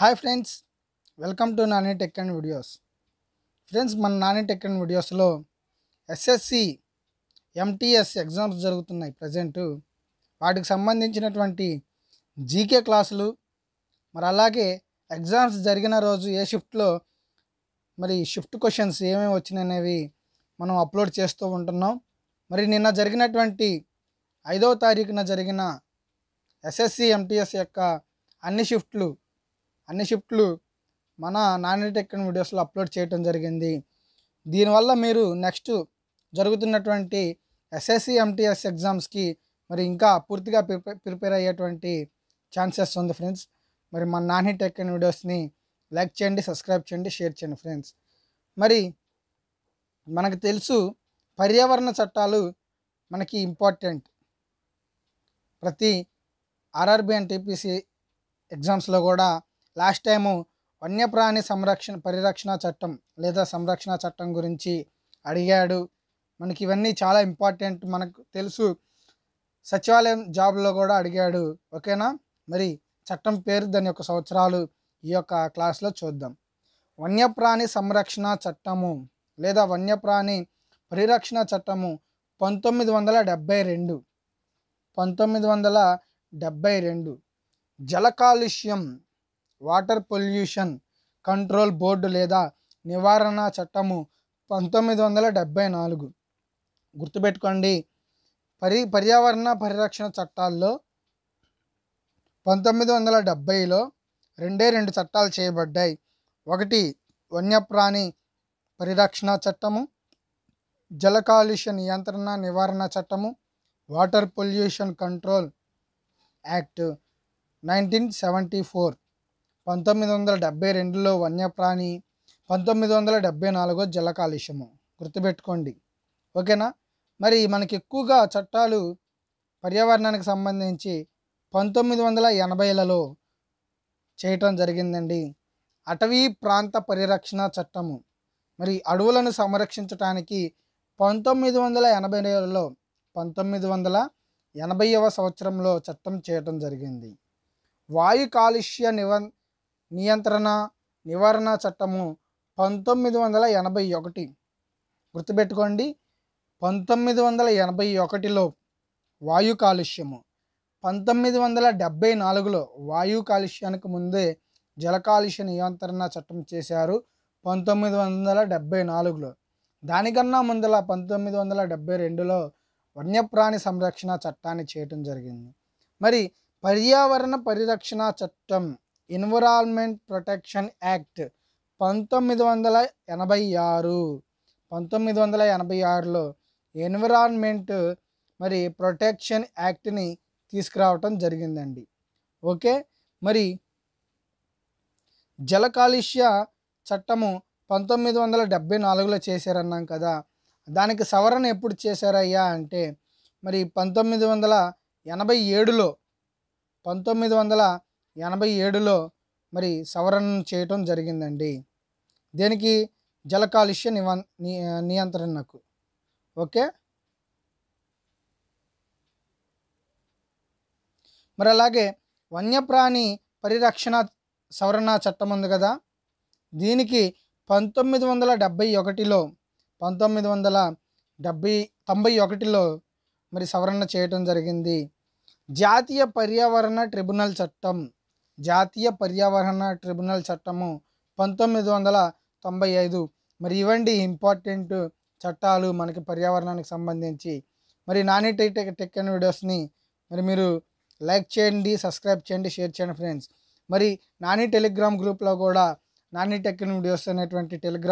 hi friends welcome to Nani tech and videos friends మన Nani tech and వీడియోస్లో SSC MTS exams జరుగుతున్నాయి present వాటికి సంబంధించినటువంటి జీకే క్లాసులు మరి అలాగే ఎగ్జామ్స్ జరిగిన రోజు ఏ షిఫ్ట్లో మరి షిఫ్ట్ క్వశ్చన్స్ ఏమేమి వచ్చినాయనేవి మనం అప్లోడ్ చేస్తూ ఉంటున్నాం మరి నిన్న జరిగినటువంటి ఐదవ తారీఖున జరిగిన ఎస్ఎస్సి ఎంటీఎస్ యొక్క అన్ని షిఫ్ట్లు అన్ని షిఫ్ట్లు మన నాని వీడియోస్లో అప్లోడ్ చేయడం జరిగింది దీనివల్ల మీరు నెక్స్ట్ జరుగుతున్నటువంటి ఎస్ఎస్సి ఎంటీఎస్ ఎగ్జామ్స్కి మరి ఇంకా పూర్తిగా ప్రిపేర్ అయ్యేటువంటి ఛాన్సెస్ ఉంది ఫ్రెండ్స్ మరి మన నాని టెక్ అండ్ వీడియోస్ని లైక్ చేయండి సబ్స్క్రైబ్ చేయండి షేర్ చేయండి ఫ్రెండ్స్ మరి మనకు తెలుసు పర్యావరణ చట్టాలు మనకి ఇంపార్టెంట్ ప్రతి ఆర్ఆర్బి అండ్ టీపీసీ ఎగ్జామ్స్లో కూడా లాస్ట్ టైము వన్యప్రాణి సంరక్షణ పరిరక్షణ చట్టం లేదా సంరక్షణ చట్టం గురించి అడిగాడు మనకి ఇవన్నీ చాలా ఇంపార్టెంట్ మనకు తెలుసు సచివాలయం జాబ్లో కూడా అడిగాడు ఓకేనా మరి చట్టం పేరు దాని యొక్క సంవత్సరాలు ఈ యొక్క క్లాస్లో చూద్దాం వన్యప్రాణి సంరక్షణ చట్టము లేదా వన్యప్రాణి పరిరక్షణ చట్టము పంతొమ్మిది వందల డెబ్బై రెండు పంతొమ్మిది వందల డెబ్బై రెండు జల కాలుష్యం వాటర్ పొల్యూషన్ కంట్రోల్ బోర్డు లేదా నివారణ చట్టము పంతొమ్మిది వందల డెబ్బై నాలుగు గుర్తుపెట్టుకోండి పరి పర్యావరణ పరిరక్షణ చట్టాల్లో పంతొమ్మిది వందల డెబ్బైలో రెండే రెండు చట్టాలు చేయబడ్డాయి ఒకటి వన్యప్రాణి పరిరక్షణ చట్టము జల కాలుష్య నియంత్రణ నివారణ చట్టము water pollution control act nineteen seventy four పంతొమ్మిది వందల డెబ్బై రెండులో వన్యప్రాణి పంతొమ్మిది వందల డెబ్బై నాలుగో జల కాలుష్యము గుర్తుపెట్టుకోండి ఓకేనా మరి మనకి ఎక్కువగా చట్టాలు పర్యావరణానికి సంబంధించి పంతొమ్మిది వందల ఎనభైలలో చేయటం జరిగిందండి అటవీ ప్రాంత పరిరక్షణ చట్టము మరి అడవులను సంరక్షించడానికి పంతొమ్మిది వందల ఎనభైలో పంతొమ్మిది వందల ఎనభైవ సంవత్సరంలో చట్టం చేయటం జరిగింది వాయు కాలుష్య నివ నియంత్రణ నివారణ చట్టము పంతొమ్మిది వందల ఎనభై ఒకటి గుర్తుపెట్టుకోండి పంతొమ్మిది వందల ఎనభై ఒకటిలో వాయు కాలుష్యము పంతొమ్మిది వందల డెబ్బై నాలుగులో వాయు కాలుష్యానికి ముందే జల కాలుష్య నియంత్రణ చట్టం చేశారు పంతొమ్మిది వందల డెబ్బై నాలుగులో దానికన్నా ముందల పంతొమ్మిది వందల డెబ్బై రెండులో వన్యప్రాణి సంరక్షణ చట్టాన్ని చేయటం జరిగింది మరి పర్యావరణ పరిరక్షణ చట్టం ఎన్విరాన్మెంట్ ప్రొటెక్షన్ యాక్ట్ పంతొమ్మిది వందల ఎనభై ఆరు పంతొమ్మిది వందల ఎనభై ఆరులో ఎన్విరాన్మెంట్ మరి ప్రొటెక్షన్ యాక్ట్ని తీసుకురావటం జరిగిందండి ఓకే మరి జల కాలుష్య చట్టము పంతొమ్మిది వందల డెబ్బై నాలుగులో చేశారన్నాం కదా దానికి సవరణ ఎప్పుడు చేశారయ్యా అంటే మరి పంతొమ్మిది వందల ఎనభై ఏడులో పంతొమ్మిది వందల ఎనభై ఏడులో మరి సవరణ చేయటం జరిగిందండి దేనికి జల కాలుష్య నియంత్రణకు ఓకే మరి అలాగే వన్యప్రాణి పరిరక్షణ సవరణ చట్టం ఉంది కదా దీనికి పంతొమ్మిది వందల డెబ్భై ఒకటిలో పంతొమ్మిది వందల డెబ్భై తొంభై ఒకటిలో మరి సవరణ చేయటం జరిగింది జాతీయ పర్యావరణ ట్రిబ్యునల్ చట్టం జాతీయ పర్యావరణ ట్రిబ్యునల్ చట్టము పంతొమ్మిది వందల తొంభై ఐదు మరి ఇవండి ఇంపార్టెంట్ చట్టాలు మనకి పర్యావరణానికి సంబంధించి మరి నాని టెక్ టెక్ అనే వీడియోస్ని మరి మీరు లైక్ చేయండి సబ్స్క్రైబ్ చేయండి షేర్ చేయండి ఫ్రెండ్స్ మరి నాని టెలిగ్రామ్ గ్రూప్లో కూడా నాని టెక్ వీడియోస్ అనేటువంటి టెలిగ్రామ్